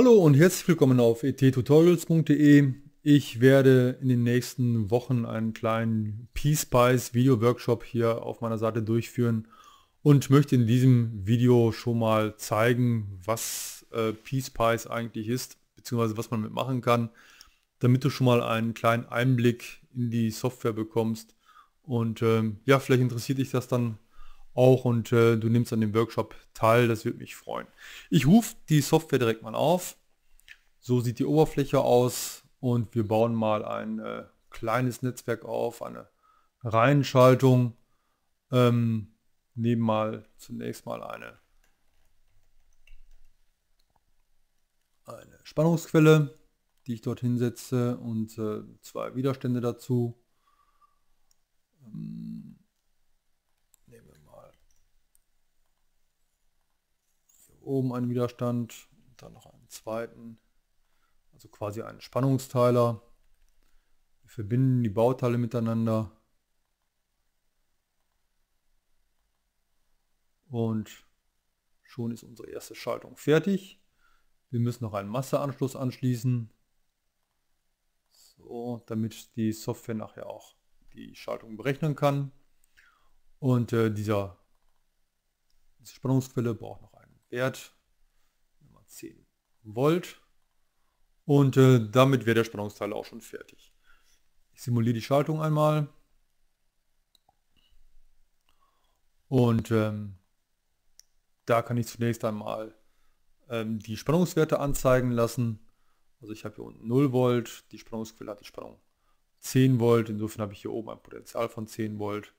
Hallo und herzlich willkommen auf ettutorials.de. Ich werde in den nächsten Wochen einen kleinen PSpice Video Workshop hier auf meiner Seite durchführen und möchte in diesem Video schon mal zeigen, was äh, PSpice eigentlich ist, bzw. was man mitmachen kann, damit du schon mal einen kleinen Einblick in die Software bekommst. Und ähm, ja, vielleicht interessiert dich das dann auch und äh, du nimmst an dem Workshop teil, das würde mich freuen. Ich rufe die Software direkt mal auf. So sieht die Oberfläche aus und wir bauen mal ein äh, kleines Netzwerk auf, eine Reihenschaltung. Ähm, nehmen mal zunächst mal eine, eine Spannungsquelle, die ich dort hinsetze und äh, zwei Widerstände dazu. oben einen Widerstand, dann noch einen zweiten, also quasi einen Spannungsteiler. Wir verbinden die Bauteile miteinander. Und schon ist unsere erste Schaltung fertig. Wir müssen noch einen Masseanschluss anschließen, so, damit die Software nachher auch die Schaltung berechnen kann. Und äh, dieser, diese Spannungsquelle braucht noch Wert 10 Volt. Und äh, damit wäre der Spannungsteil auch schon fertig. Ich simuliere die Schaltung einmal. Und ähm, da kann ich zunächst einmal ähm, die Spannungswerte anzeigen lassen. Also ich habe hier unten 0 Volt, die Spannungsquelle hat die Spannung 10 Volt. Insofern habe ich hier oben ein Potenzial von 10 Volt.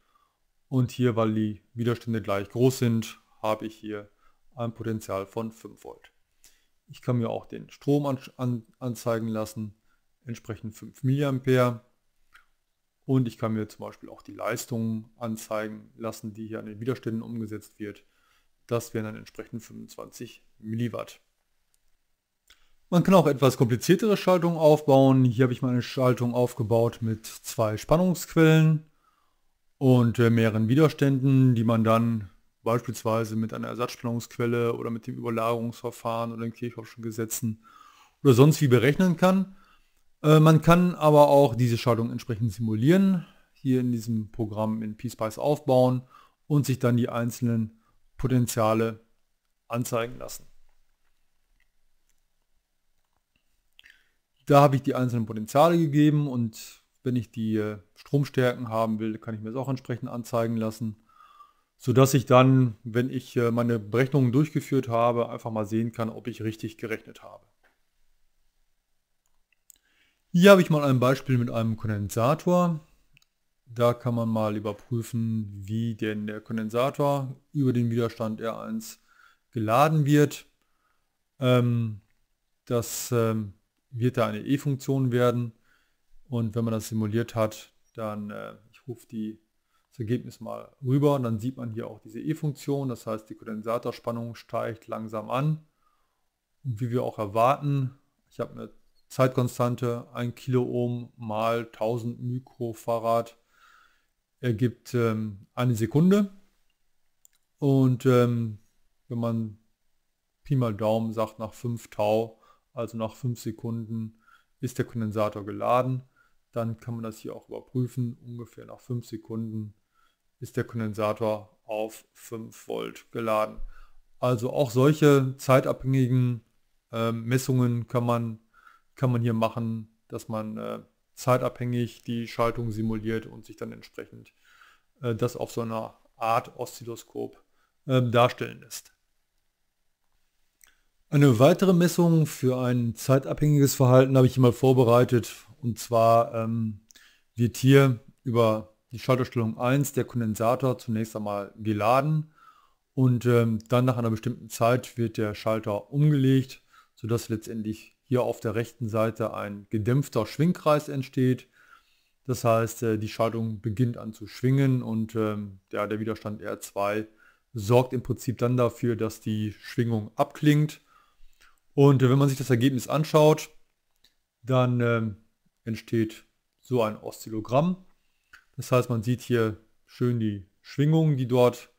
Und hier, weil die Widerstände gleich groß sind, habe ich hier ein Potenzial von 5 Volt. Ich kann mir auch den Strom an, an, anzeigen lassen, entsprechend 5 mA. Und ich kann mir zum Beispiel auch die Leistung anzeigen lassen, die hier an den Widerständen umgesetzt wird. Das wären dann entsprechend 25 mW. Man kann auch etwas kompliziertere Schaltungen aufbauen. Hier habe ich meine Schaltung aufgebaut mit zwei Spannungsquellen und äh, mehreren Widerständen, die man dann beispielsweise mit einer Ersatzspannungsquelle oder mit dem Überlagerungsverfahren oder den Kirchhoffschen Gesetzen oder sonst wie berechnen kann. Äh, man kann aber auch diese Schaltung entsprechend simulieren, hier in diesem Programm in PSpice aufbauen und sich dann die einzelnen Potenziale anzeigen lassen. Da habe ich die einzelnen Potenziale gegeben und wenn ich die äh, Stromstärken haben will, kann ich mir das auch entsprechend anzeigen lassen sodass ich dann, wenn ich äh, meine Berechnungen durchgeführt habe, einfach mal sehen kann, ob ich richtig gerechnet habe. Hier habe ich mal ein Beispiel mit einem Kondensator. Da kann man mal überprüfen, wie denn der Kondensator über den Widerstand R1 geladen wird. Ähm, das ähm, wird da eine E-Funktion werden. Und wenn man das simuliert hat, dann, äh, ich rufe die Ergebnis mal rüber und dann sieht man hier auch diese E-Funktion, das heißt die Kondensatorspannung steigt langsam an und wie wir auch erwarten, ich habe eine Zeitkonstante 1 Kiloohm mal 1000 Mikrofarad ergibt ähm, eine Sekunde und ähm, wenn man Pi mal Daumen sagt nach 5 Tau, also nach 5 Sekunden ist der Kondensator geladen, dann kann man das hier auch überprüfen, ungefähr nach 5 Sekunden ist der Kondensator auf 5 Volt geladen. Also auch solche zeitabhängigen äh, Messungen kann man, kann man hier machen, dass man äh, zeitabhängig die Schaltung simuliert und sich dann entsprechend äh, das auf so einer Art Oszilloskop ähm, darstellen lässt. Eine weitere Messung für ein zeitabhängiges Verhalten habe ich hier mal vorbereitet. Und zwar ähm, wird hier über die Schalterstellung 1, der Kondensator, zunächst einmal geladen und ähm, dann nach einer bestimmten Zeit wird der Schalter umgelegt, sodass letztendlich hier auf der rechten Seite ein gedämpfter Schwingkreis entsteht. Das heißt, äh, die Schaltung beginnt an zu schwingen und ähm, ja, der Widerstand R2 sorgt im Prinzip dann dafür, dass die Schwingung abklingt. Und äh, wenn man sich das Ergebnis anschaut, dann äh, entsteht so ein Oszillogramm. Das heißt, man sieht hier schön die Schwingung, die dort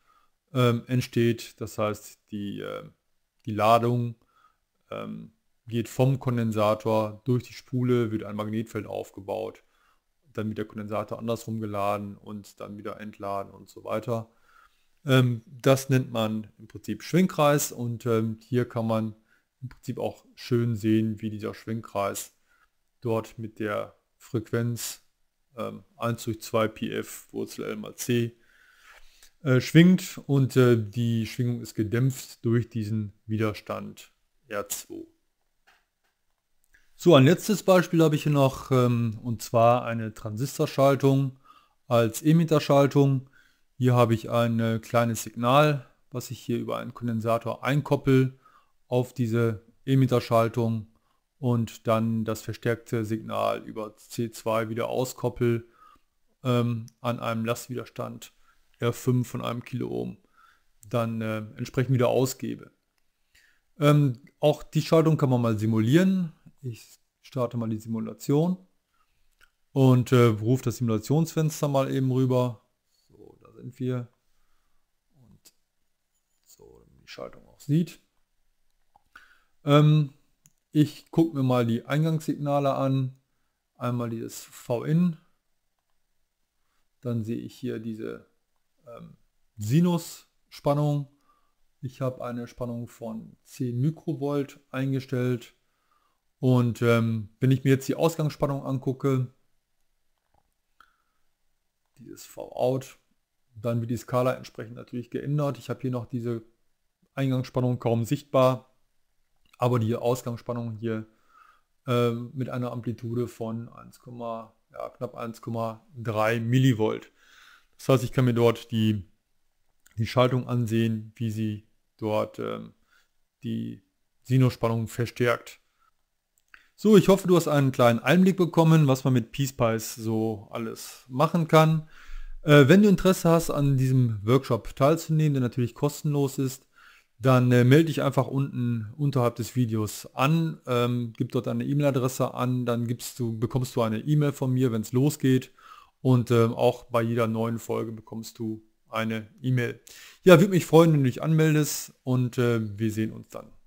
ähm, entsteht. Das heißt, die, äh, die Ladung ähm, geht vom Kondensator durch die Spule, wird ein Magnetfeld aufgebaut, dann wird der Kondensator andersrum geladen und dann wieder entladen und so weiter. Ähm, das nennt man im Prinzip Schwingkreis und ähm, hier kann man im Prinzip auch schön sehen, wie dieser Schwingkreis dort mit der Frequenz ähm, 1 durch 2 PF Wurzel L mal C äh, schwingt und äh, die Schwingung ist gedämpft durch diesen Widerstand R2. So, ein letztes Beispiel habe ich hier noch ähm, und zwar eine Transistorschaltung als Emitterschaltung. Hier habe ich ein äh, kleines Signal, was ich hier über einen Kondensator einkoppel auf diese Emitterschaltung und dann das verstärkte Signal über C2 wieder auskoppel ähm, an einem Lastwiderstand R5 von einem Kiloohm dann äh, entsprechend wieder ausgebe. Ähm, auch die Schaltung kann man mal simulieren. Ich starte mal die Simulation und äh, rufe das Simulationsfenster mal eben rüber. So, da sind wir. Und so, damit die Schaltung auch sieht. Ähm, ich gucke mir mal die Eingangssignale an. Einmal dieses VIN. Dann sehe ich hier diese ähm, Sinusspannung. Ich habe eine Spannung von 10 Mikrovolt eingestellt. Und ähm, wenn ich mir jetzt die Ausgangsspannung angucke, dieses V-Out, dann wird die Skala entsprechend natürlich geändert. Ich habe hier noch diese Eingangsspannung kaum sichtbar. Aber die Ausgangsspannung hier ähm, mit einer Amplitude von 1, ja, knapp 1,3 Millivolt. Das heißt, ich kann mir dort die, die Schaltung ansehen, wie sie dort ähm, die Sinusspannung verstärkt. So, ich hoffe, du hast einen kleinen Einblick bekommen, was man mit PeacePice so alles machen kann. Äh, wenn du Interesse hast, an diesem Workshop teilzunehmen, der natürlich kostenlos ist, dann äh, melde dich einfach unten unterhalb des Videos an, ähm, gib dort eine E-Mail-Adresse an, dann gibst du, bekommst du eine E-Mail von mir, wenn es losgeht. Und ähm, auch bei jeder neuen Folge bekommst du eine E-Mail. Ja, würde mich freuen, wenn du dich anmeldest und äh, wir sehen uns dann.